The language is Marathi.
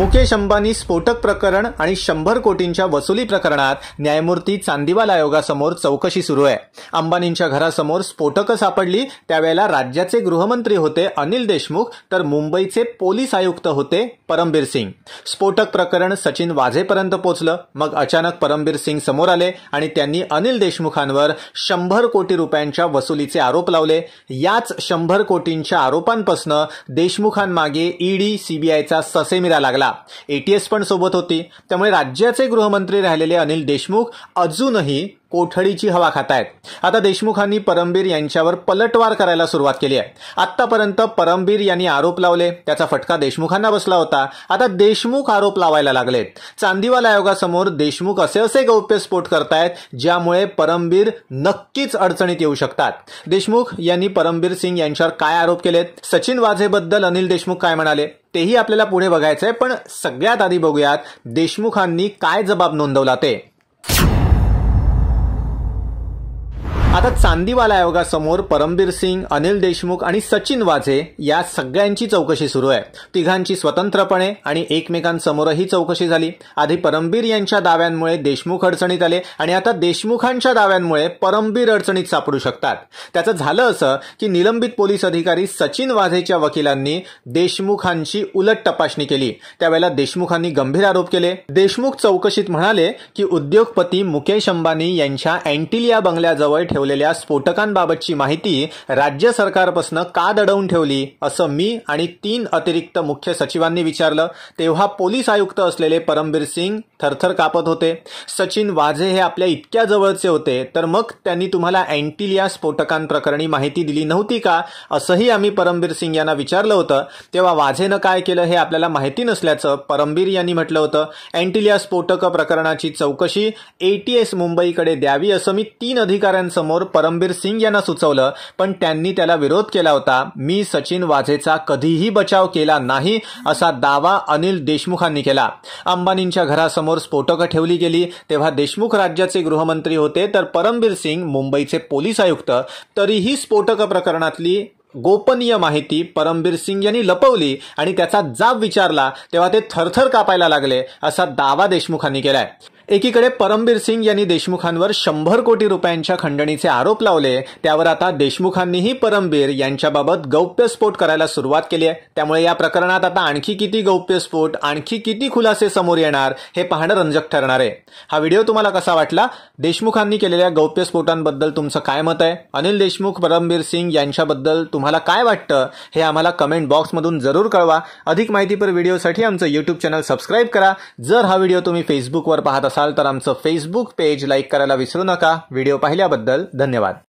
मुकेश अंबानी स्फोटक प्रकरण आणि शंभर कोटींच्या वसुली प्रकरणात न्यायमूर्ती चांदीवाल आयोगासमोर चौकशी सुरू आहे अंबानींच्या घरासमोर स्फोटकं सापडली त्यावेळेला राज्याचे गृहमंत्री होते अनिल देशमुख तर मुंबईचे पोलीस आयुक्त होते परमबीर सिंग स्फोटक प्रकरण सचिन वाझेपर्यंत पोहोचलं मग अचानक परमबीर सिंग समोर आले आणि त्यांनी अनिल देशमुखांवर शंभर कोटी रुपयांच्या वसुलीचे आरोप लावले याच शंभर कोटींच्या आरोपांपासून देशमुखांमागे ईडी सीबीआयचा ससेमिरा लागला होता एटीएस पण सोबत होती त्यामुळे राज्याचे गृहमंत्री राहिलेले अनिल देशमुख अजूनही कोठडीची हवा आहेत आता देशमुखांनी परमबीर यांच्यावर पलटवार करायला सुरुवात केली आहे आतापर्यंत परमबीर यांनी आरोप लावले त्याचा फटका देशमुखांना बसला होता आता देशमुख आरोप लावायला लागलेत चांदीवाल आयोगासमोर देशमुख असे असे गौप्यस्फोट करतायत ज्यामुळे परमबीर नक्कीच अडचणीत येऊ शकतात देशमुख यांनी परमबीर सिंग यांच्यावर काय आरोप केलेत सचिन वाझेबद्दल अनिल देशमुख काय म्हणाले तेही आपल्याला पुढे बघायचं आहे पण सगळ्यात आधी बघूयात देशमुखांनी काय जबाब नोंदवला ते आता चांदीवाला आयोगासमोर परमबीर सिंग अनिल देशमुख आणि सचिन वाझे या सगळ्यांची चौकशी सुरू आहे तिघांची स्वतंत्रपणे आणि एकमेकांसमोरही चौकशी झाली आधी परमबीर यांच्या दाव्यांमुळे देशमुख अडचणीत आले आणि आता देशमुखांच्या दाव्यांमुळे परमबीर अडचणीत सापडू शकतात त्याचं झालं असं की निलंबित पोलीस अधिकारी सचिन वाझेच्या वकिलांनी देशमुखांची उलट तपासणी केली त्यावेळेला देशमुखांनी गंभीर आरोप केले देशमुख चौकशीत म्हणाले की उद्योगपती मुकेश अंबानी यांच्या अँटिलिया बंगल्याजवळ ठेव ठेवलेल्या स्फोटकांबाबतची माहिती राज्य सरकारपासून का दडवून ठेवली असं मी आणि तीन अतिरिक्त मुख्य सचिवांनी विचारलं तेव्हा पोलीस आयुक्त असलेले परमबीर सिंग थरथर कापत होते सचिन वाझे हे आपल्या इतक्या जवळचे होते तर मग त्यांनी तुम्हाला अँटिलिया स्फोटकांप्रकरणी माहिती दिली नव्हती का असंही आम्ही परमबीर सिंग यांना विचारलं होतं तेव्हा वाझेनं काय केलं हे आपल्याला माहिती नसल्याचं परमबीर यांनी म्हटलं होतं अँटिलिया स्फोटक प्रकरणाची चौकशी एटीएस मुंबईकडे द्यावी असं मी तीन अधिकाऱ्यांसमोर समोर परमबीर सिंग यांना सुचवलं पण त्यांनी त्याला विरोध केला होता मी सचिन वाझेचा कधीही बचाव केला नाही असा दावा अनिल देशमुखांनी केला अंबानींच्या घरासमोर स्फोटकं ठेवली गेली तेव्हा देशमुख राज्याचे गृहमंत्री होते तर परमबीर सिंग मुंबईचे पोलीस आयुक्त तरीही स्फोटक प्रकरणातली गोपनीय माहिती परमबीर सिंग यांनी लपवली आणि त्याचा जाब विचारला तेव्हा ते थरथर कापायला लागले असा दावा देशमुखांनी केलाय एकीकडे परमबीर सिंग यांनी देशमुखांवर शंभर कोटी रुपयांच्या खंडणीचे आरोप लावले त्यावर आता देशमुखांनीही परमबीर यांच्याबाबत गौप्यस्फोट करायला सुरुवात केली आहे त्यामुळे या प्रकरणात आता आणखी किती गौप्यस्फोट आणखी किती खुलासे समोर येणार हे पाहणं रंजक ठरणार आहे हा व्हिडिओ तुम्हाला कसा वाटला देशमुखांनी केलेल्या गौप्यस्फोटांबद्दल तुमचं काय मत आहे अनिल देशमुख परमबीर सिंग यांच्याबद्दल तुम्हाला काय वाटतं हे आम्हाला कमेंट बॉक्समधून जरूर कळवा अधिक माहितीपर व्हिडिओसाठी आमचं युट्यूब चॅनल सबस्क्राईब करा जर हा व्हिडिओ तुम्ही फेसबुकवर पाहत असाल असाल तर आमचं फेसबुक पेज लाईक करायला विसरू नका व्हिडिओ पाहिल्याबद्दल धन्यवाद